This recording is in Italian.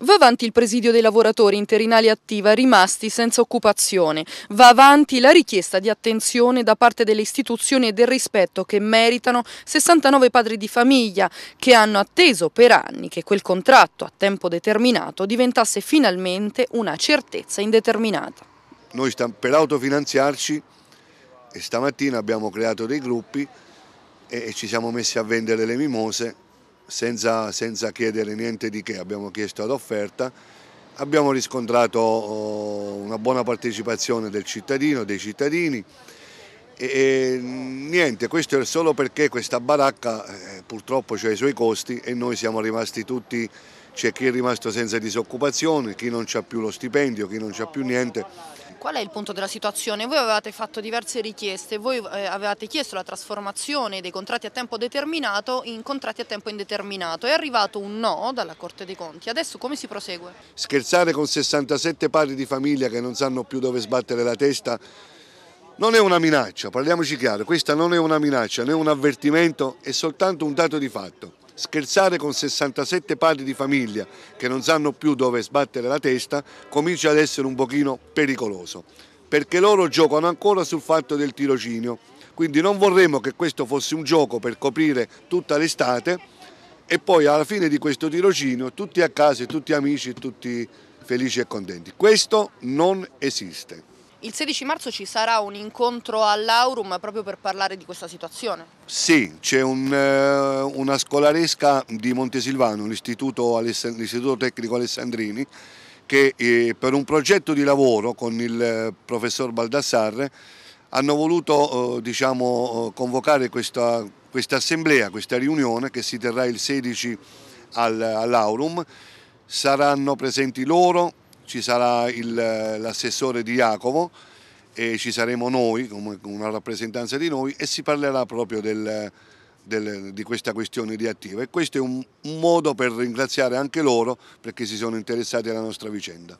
Va avanti il presidio dei lavoratori interinali attiva rimasti senza occupazione. Va avanti la richiesta di attenzione da parte delle istituzioni e del rispetto che meritano 69 padri di famiglia che hanno atteso per anni che quel contratto a tempo determinato diventasse finalmente una certezza indeterminata. Noi per autofinanziarci stamattina abbiamo creato dei gruppi e ci siamo messi a vendere le mimose senza, senza chiedere niente di che, abbiamo chiesto ad offerta, abbiamo riscontrato oh, una buona partecipazione del cittadino, dei cittadini, e, niente, questo è solo perché questa baracca eh, purtroppo ha i suoi costi e noi siamo rimasti tutti, c'è chi è rimasto senza disoccupazione, chi non ha più lo stipendio, chi non ha più niente. Qual è il punto della situazione? Voi avevate fatto diverse richieste, voi eh, avevate chiesto la trasformazione dei contratti a tempo determinato in contratti a tempo indeterminato, è arrivato un no dalla Corte dei Conti, adesso come si prosegue? Scherzare con 67 padri di famiglia che non sanno più dove sbattere la testa non è una minaccia, parliamoci chiaro, questa non è una minaccia né un avvertimento, è soltanto un dato di fatto. Scherzare con 67 padri di famiglia che non sanno più dove sbattere la testa comincia ad essere un pochino pericoloso, perché loro giocano ancora sul fatto del tirocinio, quindi non vorremmo che questo fosse un gioco per coprire tutta l'estate e poi alla fine di questo tirocinio tutti a casa, tutti amici, tutti felici e contenti. Questo non esiste. Il 16 marzo ci sarà un incontro all'Aurum proprio per parlare di questa situazione. Sì, c'è un, eh, una scolaresca di Montesilvano, l'istituto tecnico Alessandrini, che eh, per un progetto di lavoro con il eh, professor Baldassarre hanno voluto diciamo, convocare questa, quest assemblea, questa riunione che si terrà il 16 all'Aurum. Saranno presenti loro, ci sarà l'assessore di Jacopo e ci saremo noi, come una rappresentanza di noi, e si parlerà proprio del, del, di questa questione di attiva. E questo è un, un modo per ringraziare anche loro perché si sono interessati alla nostra vicenda.